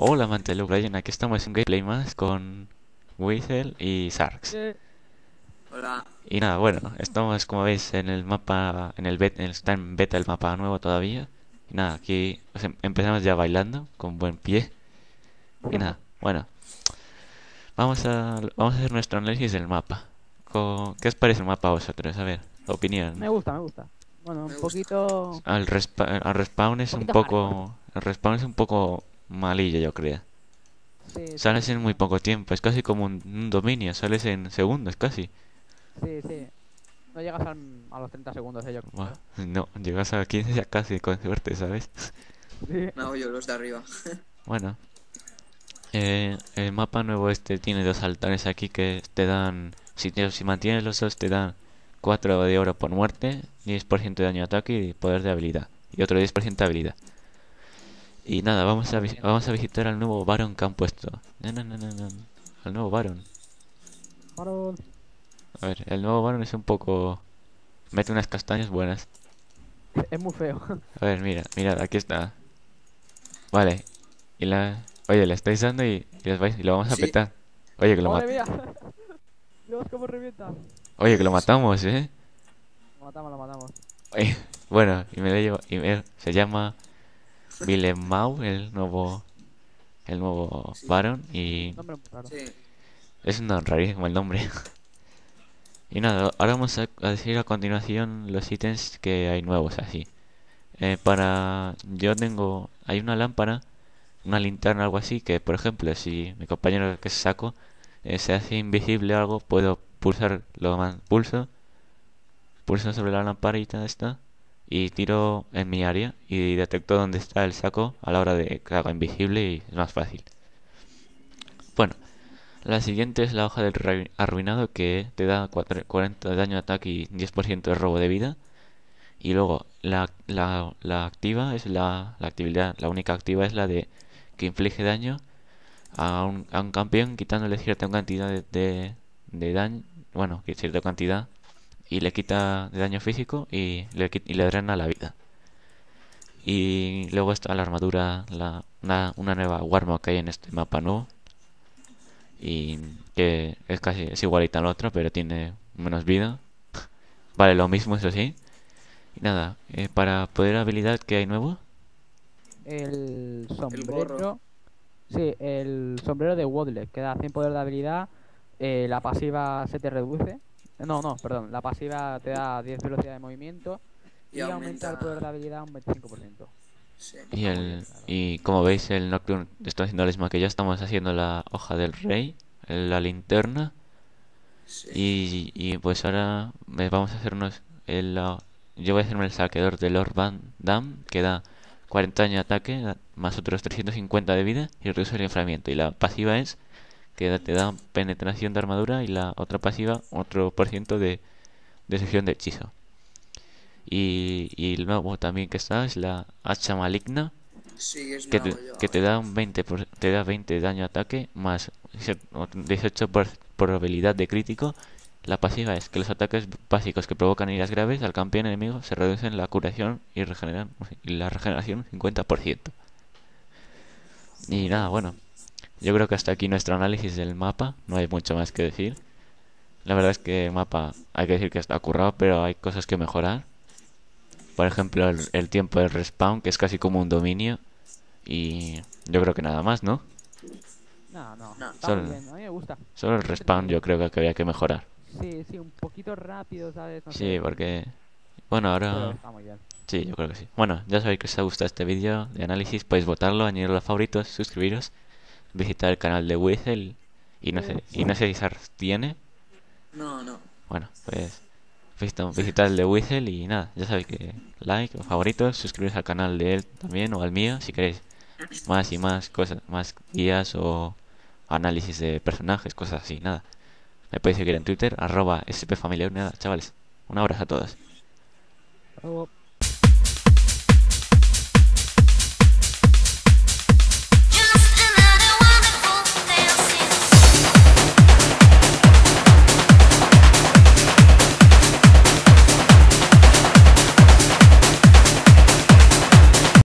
Hola Mantelu Brian, aquí estamos en gameplay más con Weasel y Sarx. Hola. Y nada, bueno, estamos como veis en el mapa, en el beta, está en beta el mapa nuevo todavía. Y nada, aquí empezamos ya bailando con buen pie. Y nada, bueno. Vamos a, vamos a hacer nuestro análisis del mapa. ¿Qué os parece el mapa a vosotros? A ver, opinión. Me gusta, me gusta. Bueno, un poquito... Al, respawn es un, poco... Al respawn es un poco malilla, yo creo. sales en muy poco tiempo, es casi como un, dominio, sales en segundos casi. Sí, sí. No llegas a los 30 segundos, eh, yo no, llegas a 15 ya casi con suerte, ¿sabes? Sí. No, yo los de arriba. bueno. Eh, el mapa nuevo este tiene dos altares aquí que te dan... Si, te, si mantienes los dos te dan 4 de oro por muerte, 10% de daño de ataque y poder de habilidad. Y otro 10% de habilidad. Y nada, vamos a, vamos a visitar al nuevo Baron que han puesto. No, no, no, no, no. Al nuevo Baron. Baron. A ver, el nuevo Baron es un poco... Mete unas castañas buenas. Es muy feo. A ver, mira, mira, aquí está. Vale. Y la... Oye, la estáis dando y, lo vamos a petar. Oye, que lo matamos. Oye, que lo matamos, ¿eh? Lo matamos, lo matamos. bueno, y me lo llevo... Y me, se llama... Willem Mau, el nuevo el nuevo Baron y es una rarísimo el nombre. y nada, ahora vamos a, decir a continuación los ítems que hay nuevos así. Eh, para yo tengo hay una lámpara, una linterna algo así que por ejemplo si mi compañero que saco eh, se hace invisible o algo puedo pulsar lo demás, pulso pulso sobre la lamparita esta y tiro en mi área y detecto dónde está el saco a la hora de que haga invisible y es más fácil. Bueno, la siguiente es la hoja del arruinado que te da 40 de daño de ataque y 10% de robo de vida. Y luego la, la, activa es la, la, actividad, la única activa es la de que inflige daño a un, a un campeón quitándole cierta cantidad de, de, de daño, bueno, que cierta cantidad y le quita de daño físico y le, drena la vida. Y luego está la armadura, la, una, una, nueva Warmo que hay en este mapa nuevo. Y que es casi es igualita al la otra, pero tiene menos vida. vale, lo mismo, eso sí. Y nada, eh, para poder habilidad, que hay nuevo? El sombrero. sí, el sombrero de Waddle, que da 100 poder de habilidad. Eh, la pasiva se te reduce no, no, perdón. La pasiva te da 10 velocidad de movimiento y, aumenta... el poder de habilidad un 25%. Y, el, y como veis, el Nocturne está haciendo la misma que ya Estamos haciendo la hoja del rey, la linterna. Y, y, pues ahora vamos a hacernos el. Yo voy a hacerme el saqueador de Lord Van Damme, que da 40 años de ataque, más otros 350 de vida y reduce el enfriamiento. Y la pasiva es que te da penetración de armadura y la otra pasiva otro por ciento de destrucción de hechizo. Y, y nuevo también que está es la hacha maligna que, te, da un 20 te da 20 de daño a ataque más 18 por probabilidad de crítico. La pasiva es que los ataques básicos que provocan heridas graves al campeón enemigo se reducen la curación y, regeneran, y la regeneración 50%. Y nada, bueno, yo creo que hasta aquí nuestro análisis del mapa, no hay mucho más que decir. La verdad es que el mapa, hay que decir que está currado, pero hay cosas que mejorar. Por ejemplo, el, tiempo del respawn, que es casi como un dominio. Y yo creo que nada más, ¿no? No, no, no. Solo, bien, a mí me gusta. Solo el respawn yo creo que había que mejorar. Sí, sí, un poquito rápido, ¿sabes? sí, porque... Bueno, ahora... Sí, yo creo que sí. Bueno, ya sabéis que os ha gustado este vídeo de análisis, podéis votarlo, añadirlo a favoritos, suscribiros visitar el canal de Whistle y no sé, y no sé si Sar tiene. No, no. Bueno, pues visitar el de Whistle y nada, ya sabéis que like favoritos, suscribiros al canal de él también o al mío si queréis más y más cosas, más guías o análisis de personajes, cosas así, nada. Me podéis seguir en Twitter, arroba spfamilia, nada, chavales. Un abrazo a todos.